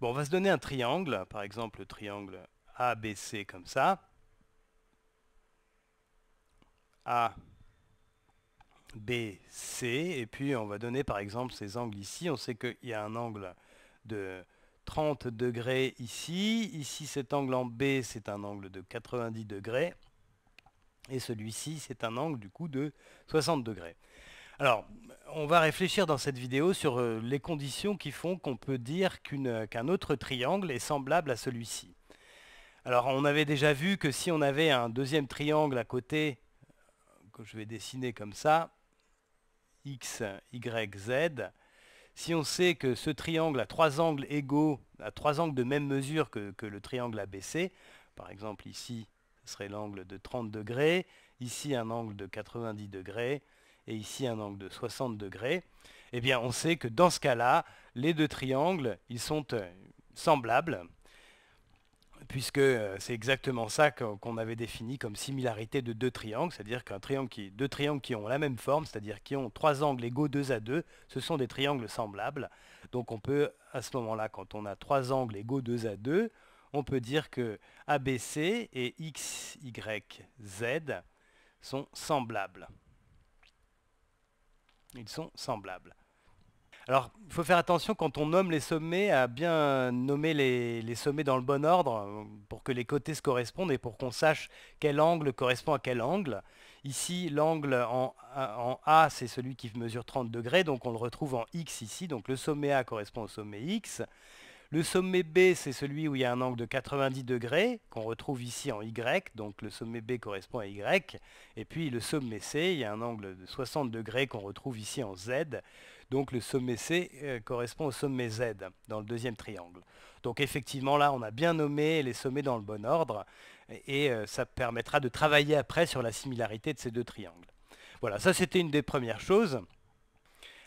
Bon, on va se donner un triangle, par exemple le triangle ABC comme ça. ABC, B, C, et puis on va donner par exemple ces angles ici. On sait qu'il y a un angle de 30 degrés ici. Ici, cet angle en B, c'est un angle de 90 degrés. Et celui-ci, c'est un angle du coup de 60 degrés. Alors, on va réfléchir dans cette vidéo sur euh, les conditions qui font qu'on peut dire euh, qu'un autre triangle est semblable à celui-ci. Alors, on avait déjà vu que si on avait un deuxième triangle à côté, euh, que je vais dessiner comme ça, x, y, z, si on sait que ce triangle a trois angles égaux, a trois angles de même mesure que, que le triangle ABC, par exemple ici, ce serait l'angle de 30 degrés, ici un angle de 90 degrés, et ici un angle de 60 degrés, eh bien on sait que dans ce cas-là, les deux triangles, ils sont euh, semblables, puisque euh, c'est exactement ça qu'on avait défini comme similarité de deux triangles, c'est-à-dire qu'un triangle qui, deux triangles qui ont la même forme, c'est-à-dire qui ont trois angles égaux deux à deux, ce sont des triangles semblables. Donc on peut, à ce moment-là, quand on a trois angles égaux deux à deux, on peut dire que ABC et XYZ sont semblables. Ils sont semblables. Alors, il faut faire attention quand on nomme les sommets à bien nommer les, sommets dans le bon ordre pour que les côtés se correspondent et pour qu'on sache quel angle correspond à quel angle. Ici, l'angle en, en, A, c'est celui qui mesure 30 degrés, donc on le retrouve en X ici. Donc le sommet A correspond au sommet X. Le sommet B, c'est celui où il y a un angle de 90 degrés, qu'on retrouve ici en Y, donc le sommet B correspond à Y. Et puis le sommet C, il y a un angle de 60 degrés qu'on retrouve ici en Z, donc le sommet C euh, correspond au sommet Z dans le deuxième triangle. Donc effectivement, là, on a bien nommé les sommets dans le bon ordre, et, euh, ça permettra de travailler après sur la similarité de ces deux triangles. Voilà, ça c'était une des premières choses.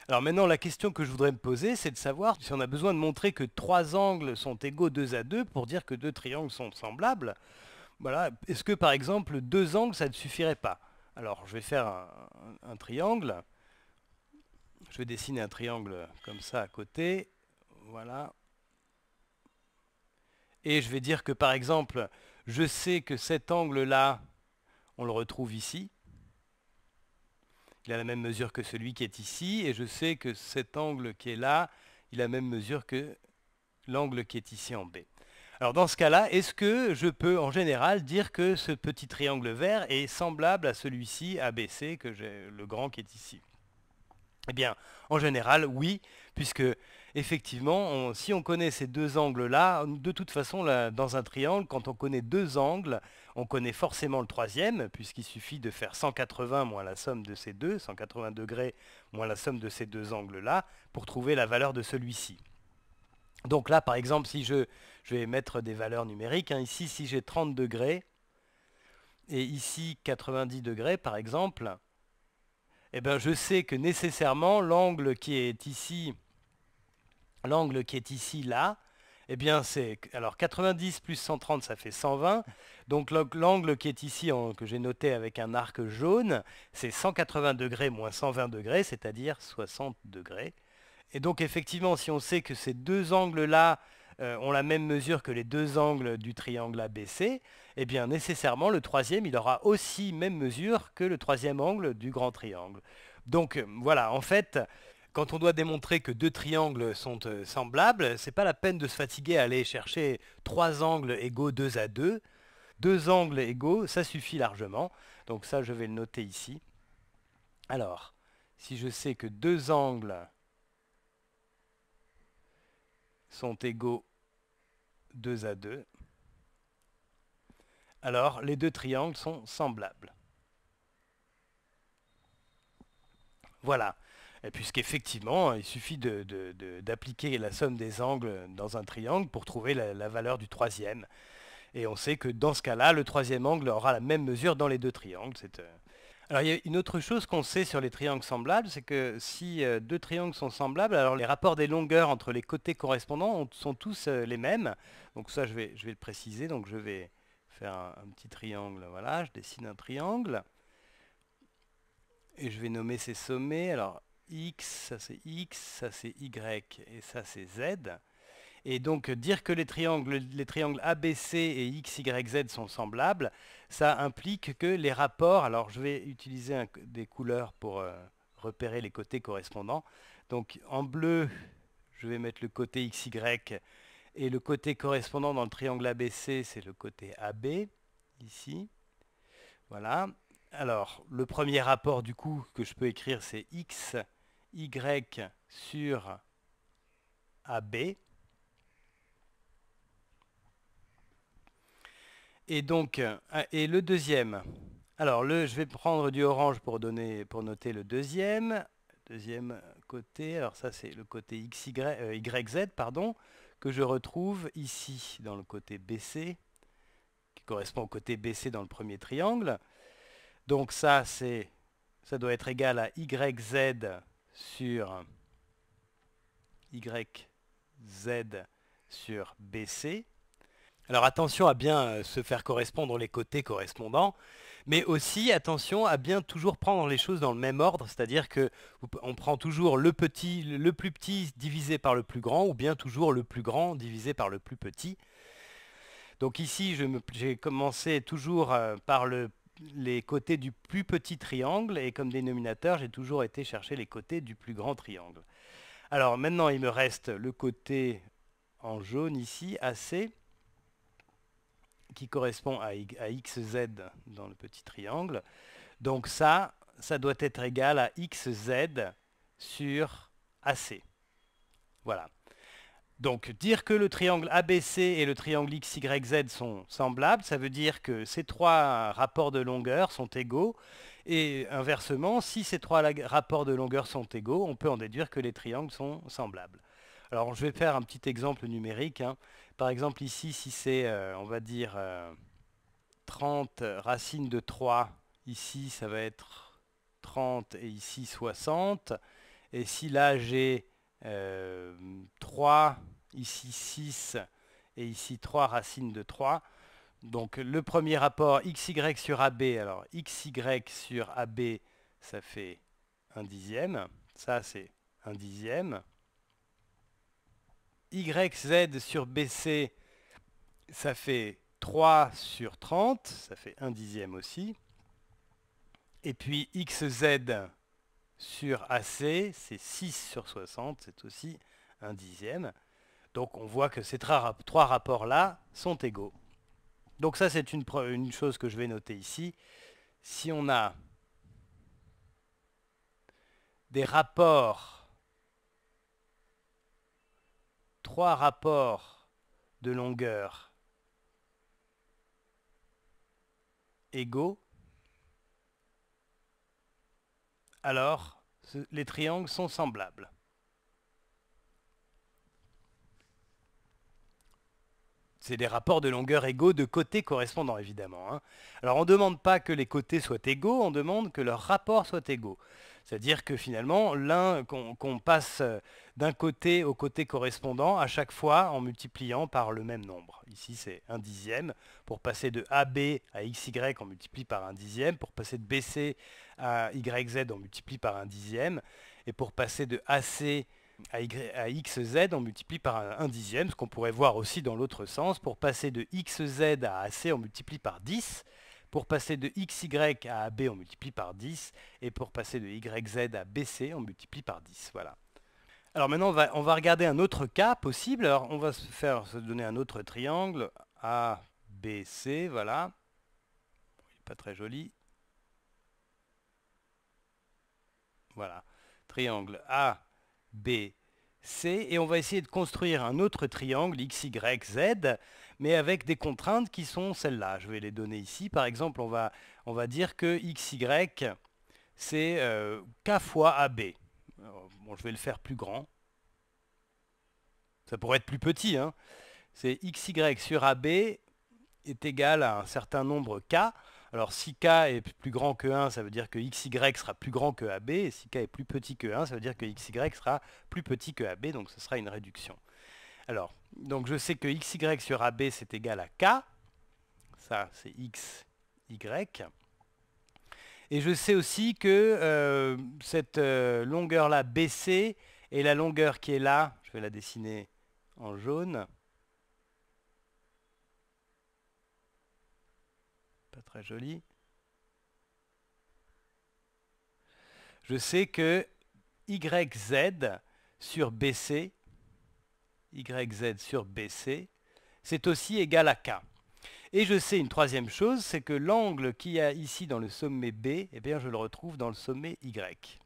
Alors maintenant, la question que je voudrais me poser, c'est de savoir si on a besoin de montrer que trois angles sont égaux deux à deux, pour dire que deux triangles sont semblables. Voilà. Est-ce que par exemple, deux angles, ça ne suffirait pas Alors je vais faire un, un, triangle. Je vais dessiner un triangle comme ça à côté. Voilà. Et je vais dire que par exemple, je sais que cet angle-là, on le retrouve ici il a la même mesure que celui qui est ici, et je sais que cet angle qui est là, il a la même mesure que l'angle qui est ici en B. Alors dans ce cas-là, est-ce que je peux en général dire que ce petit triangle vert est semblable à celui-ci ABC, que j'ai le grand qui est ici Eh bien, en général, oui, puisque effectivement, si on connaît ces deux angles-là, de toute façon, dans un triangle, quand on connaît deux angles, on connaît forcément le troisième, puisqu'il suffit de faire 180 moins la somme de ces deux, 180 degrés moins la somme de ces deux angles-là, pour trouver la valeur de celui-ci. Donc là, par exemple, si je, je vais mettre des valeurs numériques, hein, ici, si j'ai 30 degrés, et ici 90 degrés, par exemple, eh ben, je sais que nécessairement, l'angle qui est ici l'angle qui est ici, là, eh bien c'est... Alors 90 plus 130, ça fait 120. Donc l'angle qui est ici, en, que j'ai noté avec un arc jaune, c'est 180 degrés moins 120 degrés, c'est-à-dire 60 degrés. Et donc effectivement, si on sait que ces deux angles-là euh, ont la même mesure que les deux angles du triangle ABC, eh bien nécessairement le troisième, il aura aussi même mesure que le troisième angle du grand triangle. Donc euh, voilà, en fait, quand on doit démontrer que deux triangles sont euh, semblables, c'est pas la peine de se fatiguer à aller chercher trois angles égaux 2 à 2. Deux angles égaux, ça suffit largement. Donc ça, je vais le noter ici. Alors, si je sais que deux angles sont égaux 2 à 2, alors les deux triangles sont semblables. Voilà. Euh, puisqu'effectivement, il suffit d'appliquer la somme des angles dans un triangle pour trouver la, valeur du troisième. Et on sait que dans ce cas-là, le troisième angle aura la même mesure dans les deux triangles. Euh, alors il y a une autre chose qu'on sait sur les triangles semblables, c'est que si euh, deux triangles sont semblables, alors les rapports des longueurs entre les côtés correspondants sont tous les mêmes. Donc ça je vais, je vais le préciser, donc je vais faire un, petit triangle, voilà, je dessine un triangle. Et je vais nommer ses sommets, alors X, ça c'est X, ça c'est Y et ça c'est Z. Et donc dire que les triangles, les triangles ABC et XYZ sont semblables, ça implique que les rapports, alors je vais utiliser des couleurs pour euh, repérer les côtés correspondants. Donc en bleu, je vais mettre le côté XY et le côté correspondant dans le triangle ABC, c'est le côté AB, ici. Voilà. Alors, le premier rapport du coup que je peux écrire, c'est X y sur AB. Et donc, euh, et le deuxième. Alors, le, je vais prendre du orange pour, donner, pour noter le deuxième. Deuxième côté, alors ça c'est le côté XY, euh, YZ, pardon, que je retrouve ici dans le côté BC, qui correspond au côté BC dans le premier triangle. Donc ça, c'est, ça doit être égal à YZ sur YZ sur BC. Alors attention à bien euh, se faire correspondre les côtés correspondants, mais aussi attention à bien toujours prendre les choses dans le même ordre, c'est-à-dire que on prend toujours le petit, le plus petit divisé par le plus grand, ou bien toujours le plus grand divisé par le plus petit. Donc ici, j'ai commencé toujours euh, par le les côtés du plus petit triangle et comme dénominateur, j'ai toujours été chercher les côtés du plus grand triangle. Alors maintenant, il me reste le côté en jaune ici, AC, qui correspond à, XZ dans le petit triangle. Donc ça, ça doit être égal à XZ sur AC. Voilà. Donc dire que le triangle ABC et le triangle XYZ sont semblables, ça veut dire que ces trois rapports de longueur sont égaux. Et inversement, si ces trois rapports de longueur sont égaux, on peut en déduire que les triangles sont semblables. Alors je vais faire un petit exemple numérique. Hein. Par exemple ici, si c'est, euh, on va dire, 30 euh, racines de 3, ici ça va être 30 et ici 60. Et si là j'ai 3 ici 6 et ici 3 racines de 3. Donc le premier rapport xy sur AB, alors xy sur AB, ça fait 1 dixième, ça c'est 1 dixième. YZ sur BC, ça fait 3 sur 30, ça fait 1 dixième aussi. Et puis XZ sur AC, c'est 6 sur 60, c'est aussi 1 dixième. Donc on voit que ces trois, rapports-là sont égaux. Donc ça, c'est une, une chose que je vais noter ici. Si on a des rapports, trois rapports de longueur égaux, alors les triangles sont semblables. C'est des rapports de longueur égaux de côtés correspondants, évidemment. Hein. Alors on ne demande pas que les côtés soient égaux, on demande que leurs rapports soient égaux. C'est-à-dire que finalement, l'un qu'on passe euh, d'un côté au côté correspondant à chaque fois en multipliant par le même nombre. Ici, c'est un dixième. Pour passer de AB à XY, on multiplie par un dixième. Pour passer de BC à YZ, on multiplie par un dixième. Et pour passer de AC à, xz, on multiplie par un, dixième, ce qu'on pourrait voir aussi dans l'autre sens. Pour passer de xz à ac, on multiplie par 10. Pour passer de xy à ab, on multiplie par 10. Et pour passer de yz à bc, on multiplie par 10. Voilà. Alors maintenant, on va, on va regarder un autre cas possible. Alors, on va se faire se donner un autre triangle, ABC, voilà. pas très joli. Voilà. Triangle A, B, C, et on va essayer de construire un autre triangle, X, Y, Z, mais avec des contraintes qui sont celles-là. Je vais les donner ici. Par exemple, on va, dire que X, Y, c'est euh, K fois AB. Euh, bon, je vais le faire plus grand. Ça pourrait être plus petit. Hein. C'est y sur AB est égal à un certain nombre K. Alors si k est plus grand que 1, ça veut dire que xy sera plus grand que ab, et si k est plus petit que 1, ça veut dire que xy sera plus petit que ab, donc ce sera une réduction. Alors, donc je sais que xy sur ab c'est égal à k, ça c'est xy, et je sais aussi que euh, cette euh, longueur-là BC est la longueur qui est là, je vais la dessiner en jaune, Pas très joli. Je sais que YZ sur BC, YZ sur BC, c'est aussi égal à K. Et je sais une troisième chose, c'est que l'angle qu'il y a ici dans le sommet B, eh bien je le retrouve dans le sommet Y.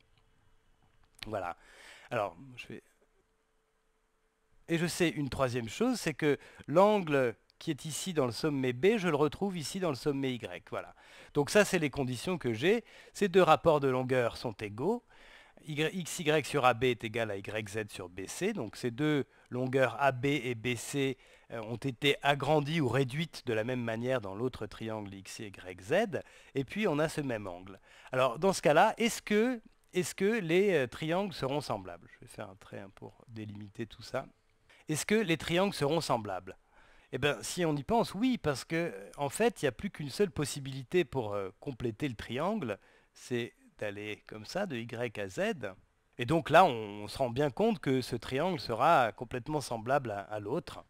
Voilà. Alors, je vais... Et je sais une troisième chose, c'est que l'angle qui est ici dans le sommet B, je le retrouve ici dans le sommet Y. Voilà. Donc ça, c'est les conditions que j'ai. Ces deux rapports de longueur sont égaux. XY sur AB est égal à YZ sur BC. Donc ces deux longueurs AB et BC euh, ont été agrandies ou réduites de la même manière dans l'autre triangle XYZ. Et puis on a ce même angle. Alors dans ce cas-là, est-ce que, que, les euh, triangles seront semblables Je vais faire un trait pour délimiter tout ça. Est-ce que les triangles seront semblables eh bien, si on y pense, oui, parce qu'en en fait, il n'y a plus qu'une seule possibilité pour euh, compléter le triangle, c'est d'aller comme ça, de Y à Z. Et donc là, on, se rend bien compte que ce triangle sera complètement semblable à l'autre.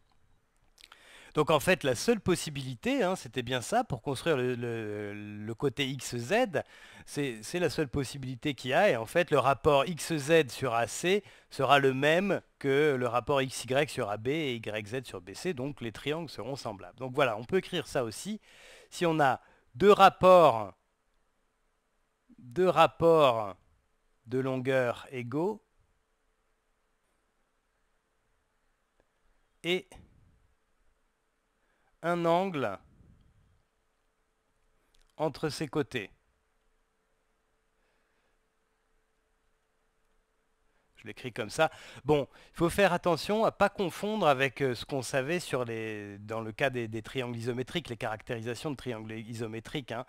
Donc en fait, la seule possibilité, hein, c'était bien ça, pour construire le, côté XZ, c'est la seule possibilité qu'il y a. Et en fait, le rapport XZ sur AC sera le même que le rapport XY sur AB et YZ sur BC. Donc les triangles seront semblables. Donc voilà, on peut écrire ça aussi. Si on a deux rapports, deux rapports de longueur égaux, et un angle entre ses côtés. écrit comme ça. Bon, il faut faire attention à pas confondre avec euh, ce qu'on savait sur les, dans le cas des, triangles isométriques, les caractérisations de triangles isométriques. Hein.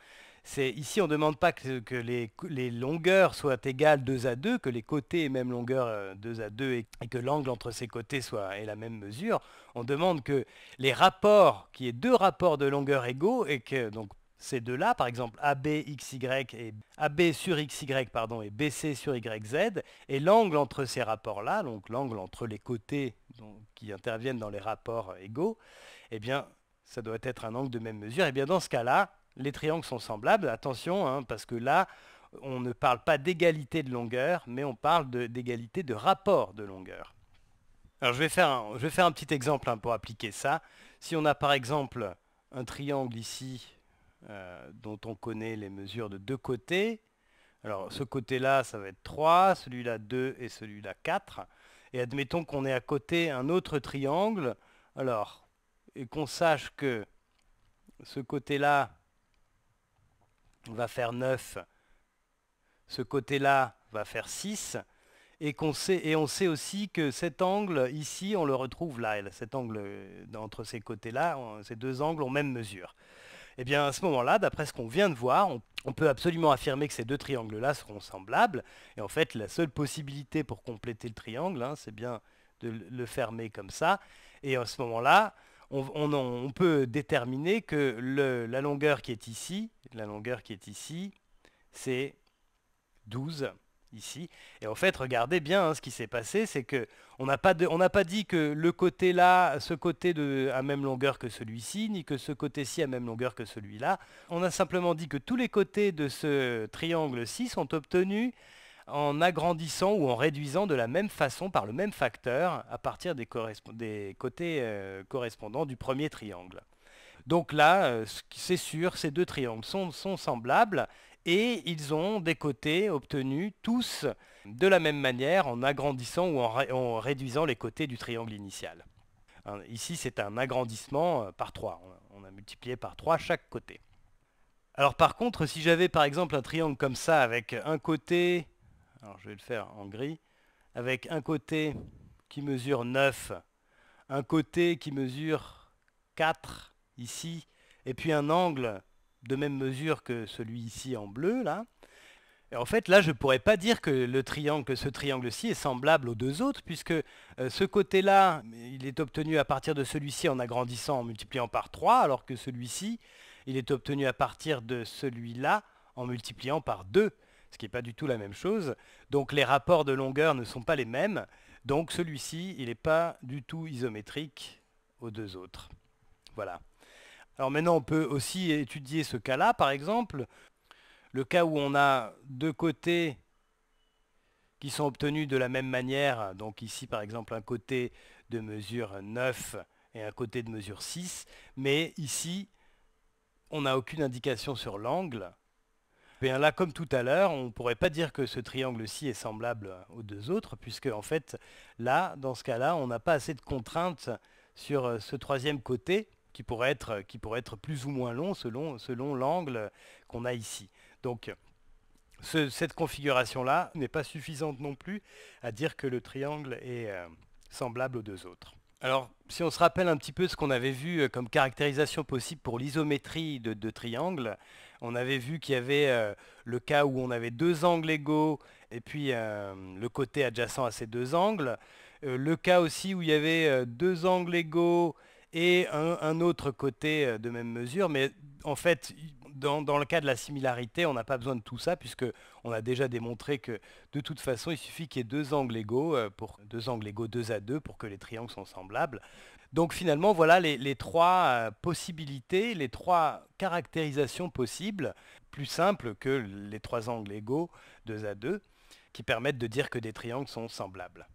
Ici, on ne demande pas que, les, les, longueurs soient égales 2 à 2, que les côtés aient même longueur 2 euh, à 2 et, que l'angle entre ces côtés soit, ait la même mesure. On demande que les rapports, qu'il y ait deux rapports de longueur égaux et que donc ces deux-là, par exemple AB, et AB sur XY pardon, et BC sur YZ, et l'angle entre ces rapports-là, donc l'angle entre les côtés qui interviennent dans les rapports égaux, eh bien, ça doit être un angle de même mesure. Et eh bien, dans ce cas-là, les triangles sont semblables. Attention, hein, parce que là, on ne parle pas d'égalité de longueur, mais on parle d'égalité de, rapport de longueur. Alors, je vais faire un, petit exemple hein, pour appliquer ça. Si on a par exemple un triangle ici euh, dont on connaît les mesures de deux côtés. Alors ce côté-là, ça va être 3, celui-là 2 et celui-là 4. Et admettons qu'on ait à côté un autre triangle. Alors, et qu'on sache que ce côté-là va faire 9, ce côté-là va faire 6, et, qu'on sait, et on sait aussi que cet angle ici, on le retrouve là, cet angle euh, entre ces côtés-là, ces deux angles ont même mesure. Eh bien à ce moment-là, d'après ce qu'on vient de voir, on, peut absolument affirmer que ces deux triangles-là seront semblables. Et en fait, la seule possibilité pour compléter le triangle, hein, c'est bien de le fermer comme ça. Et à ce moment-là, on, peut déterminer que la longueur qui est ici, la longueur qui est ici, c'est 12 et en fait, regardez bien hein, ce qui s'est passé, c'est que on n'a pas, dit que le côté là, ce côté a même longueur que celui-ci, ni que ce côté-ci a même longueur que celui-là. On a simplement dit que tous les côtés de ce triangle-ci sont obtenus en agrandissant ou en réduisant de la même façon par le même facteur à partir des, côtés euh, correspondants du premier triangle. Donc là, euh, c'est sûr, ces deux triangles sont, semblables et ils ont des côtés obtenus tous de la même manière en agrandissant ou en, réduisant les côtés du triangle initial. Hein, ici, c'est un agrandissement euh, par 3. On a multiplié par 3 chaque côté. Alors par contre, si j'avais par exemple un triangle comme ça avec un côté, alors je vais le faire en gris, avec un côté qui mesure 9, un côté qui mesure 4 ici, et puis un angle de même mesure que celui-ci en bleu, là. Et en fait, là, je ne pourrais pas dire que, le triangle, ce triangle-ci est semblable aux deux autres, puisque euh, ce côté-là, il est obtenu à partir de celui-ci en agrandissant, en multipliant par 3, alors que celui-ci, il est obtenu à partir de celui-là en multipliant par 2, ce qui n'est pas du tout la même chose. Donc les rapports de longueur ne sont pas les mêmes, donc celui-ci, il n'est pas du tout isométrique aux deux autres. Voilà. Alors maintenant, on peut aussi étudier ce cas-là, par exemple, le cas où on a deux côtés qui sont obtenus de la même manière, donc ici par exemple un côté de mesure 9 et un côté de mesure 6, mais ici on n'a aucune indication sur l'angle. Eh bien là, comme tout à l'heure, on ne pourrait pas dire que ce triangle-ci est semblable aux deux autres, puisque en fait, là, dans ce cas-là, on n'a pas assez de contraintes sur euh, ce troisième côté, qui pourrait être, euh, qui pourrait être plus ou moins long selon, selon l'angle qu'on a ici. Donc cette configuration-là n'est pas suffisante non plus à dire que le triangle est euh, semblable aux deux autres. Alors, si on se rappelle un petit peu ce qu'on avait vu euh, comme caractérisation possible pour l'isométrie de, triangles, on avait vu qu'il y avait le cas où on avait deux angles égaux et puis le côté adjacent à ces deux angles, le cas aussi où il y avait deux angles égaux et un, autre côté euh, de même mesure, mais en fait, dans, le cas de la similarité, on n'a pas besoin de tout ça, puisque on a déjà démontré que de toute façon, il suffit qu'il y ait deux angles égaux, euh, pour, deux angles égaux 2 à 2 pour que les triangles sont semblables. Donc finalement, voilà les, les trois euh, possibilités, les trois caractérisations possibles, plus simples que les trois angles égaux 2 à 2, qui permettent de dire que des triangles sont semblables.